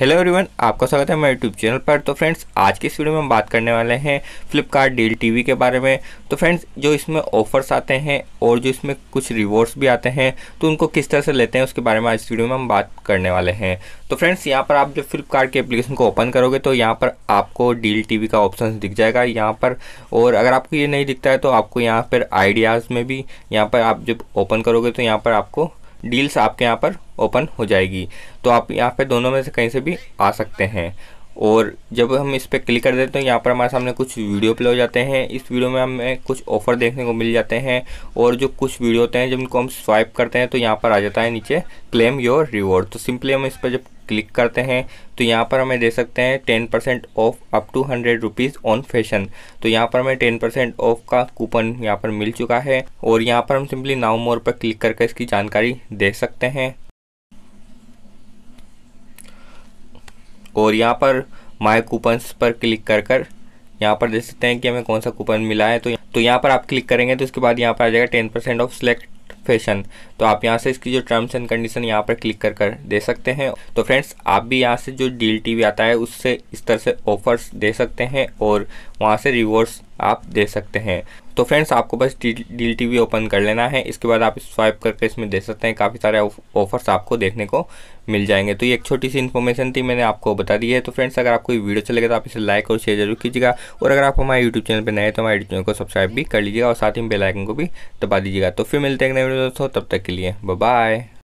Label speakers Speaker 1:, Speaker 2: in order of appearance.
Speaker 1: hello everyone आपका स्वागत है मेरे यूट्यूब चैनल पर तो फ्रेंड्स आज के इस वीडियो में हम बात करने वाले हैं फ्लिपकार्ट डील टीवी के बारे में तो फ्रेंड्स जो इसमें ऑफर्स आते हैं और जो इसमें कुछ रिवॉर्ड्स भी आते हैं तो उनको किस तरह से लेते हैं उसके बारे में आज इस वीडियो में हम बात करने वाले हैं तो फ्रेंड्स यहाँ पर आप जब फ्लिपकार्ट के एप्लीकेशन को ओपन करोगे तो यहाँ पर आपको डील टी का ऑप्शन दिख जाएगा यहाँ पर और अगर आपको ये नहीं दिखता है तो आपको यहाँ पर आइडियाज़ में भी यहाँ पर आप जब ओपन करोगे तो यहाँ पर आपको डील्स आपके यहाँ पर ओपन हो जाएगी तो आप यहाँ पे दोनों में से कहीं से भी आ सकते हैं और जब हम इस पर क्लिक कर देते हैं तो यहाँ पर हमारे सामने कुछ वीडियो प्ले हो जाते हैं इस वीडियो में हमें कुछ ऑफर देखने को मिल जाते हैं और जो कुछ वीडियो होते हैं जब इनको हम स्वाइप करते हैं तो यहाँ पर आ जाता है नीचे क्लेम योर रिवॉर्ड तो सिंपली हम इस पर जब क्लिक करते हैं तो यहाँ पर हमें दे सकते हैं ten percent off up to hundred rupees on fashion तो यहाँ पर हमें टेन परसेंट ऑफ का कूपन यहाँ पर मिल चुका है और यहाँ पर हम सिंपली नाउ मोर पर क्लिक करके इसकी जानकारी दे सकते हैं और यहाँ पर माय कूपन्स पर क्लिक कर कर यहाँ पर देख सकते हैं कि हमें कौन सा कूपन मिला है तो तो यहाँ पर आप क्लिक करेंगे तो उसके बाद यहाँ पर आ जाएगा ten percent off select fashion तो आप यहाँ से इसकी जो टर्म्स एंड कंडीशन यहाँ पर क्लिक कर कर दे सकते हैं तो फ्रेंड्स आप भी यहाँ से जो डील टी आता है उससे इस तरह से ऑफर्स दे सकते हैं और वहाँ से रिवॉर्ड्स आप दे सकते हैं तो फ्रेंड्स आपको बस डील टीवी ओपन कर लेना है इसके बाद आप स्वाइप करके इसमें देख सकते हैं काफ़ी सारे ऑफर्स आपको देखने को मिल जाएंगे तो ये एक छोटी सी इन्फॉर्मेशन थी मैंने आपको बता दी है तो फ्रेंड्स अगर आपको ये वीडियो चलेगा तो आप इसे लाइक और शेयर जरूर कीजिएगा और अगर आप हमारे यूट्यूब चैनल पर नए तो हमारे यूट्यूब चैनल को सब्सक्राइब भी कर लीजिएगा और साथ ही बेलाइकन को भी दबा दीजिएगा तो फिर मिलते हैं नए वीडियो दोस्तों तब तक के लिए बाय